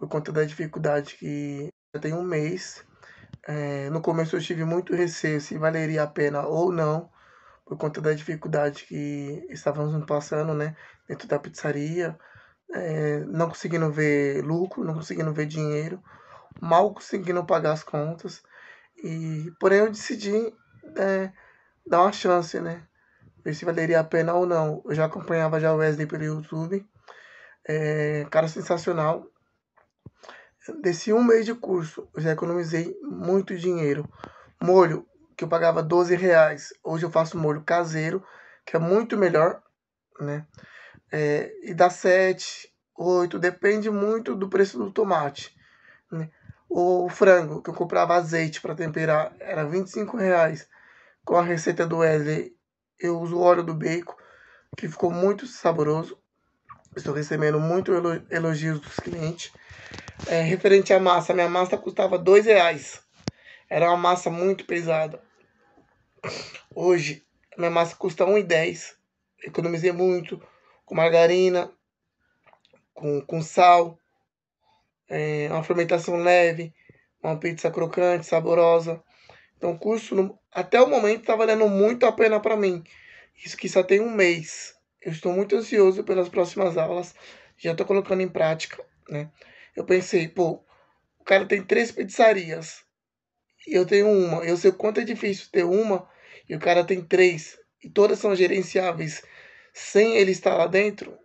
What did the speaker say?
por conta da dificuldade que já tem um mês. É, no começo eu tive muito receio se valeria a pena ou não, por conta da dificuldade que estávamos passando, né? Dentro da pizzaria, é, não conseguindo ver lucro, não conseguindo ver dinheiro, mal conseguindo pagar as contas. E, porém, eu decidi é, dar uma chance, né? Ver se valeria a pena ou não. Eu já acompanhava já o Wesley pelo YouTube. É, cara sensacional desse um mês de curso, eu já economizei muito dinheiro. Molho, que eu pagava 12 reais, hoje eu faço molho caseiro, que é muito melhor, né? É, e dá 7, 8, depende muito do preço do tomate. Né? O frango, que eu comprava azeite para temperar, era 25 reais. Com a receita do Wesley, eu uso óleo do bacon, que ficou muito saboroso. Estou recebendo muito elogios dos clientes é, referente à massa. Minha massa custava dois reais. Era uma massa muito pesada. Hoje, minha massa custa dez. Economizei muito com margarina, com, com sal, é, uma fermentação leve, uma pizza crocante, saborosa. Então, o custo, até o momento, está valendo muito a pena para mim. Isso que só tem um mês. Eu estou muito ansioso pelas próximas aulas. Já estou colocando em prática, né? Eu pensei, pô, o cara tem três pizzarias. E eu tenho uma. Eu sei o quanto é difícil ter uma e o cara tem três. E todas são gerenciáveis sem ele estar lá dentro.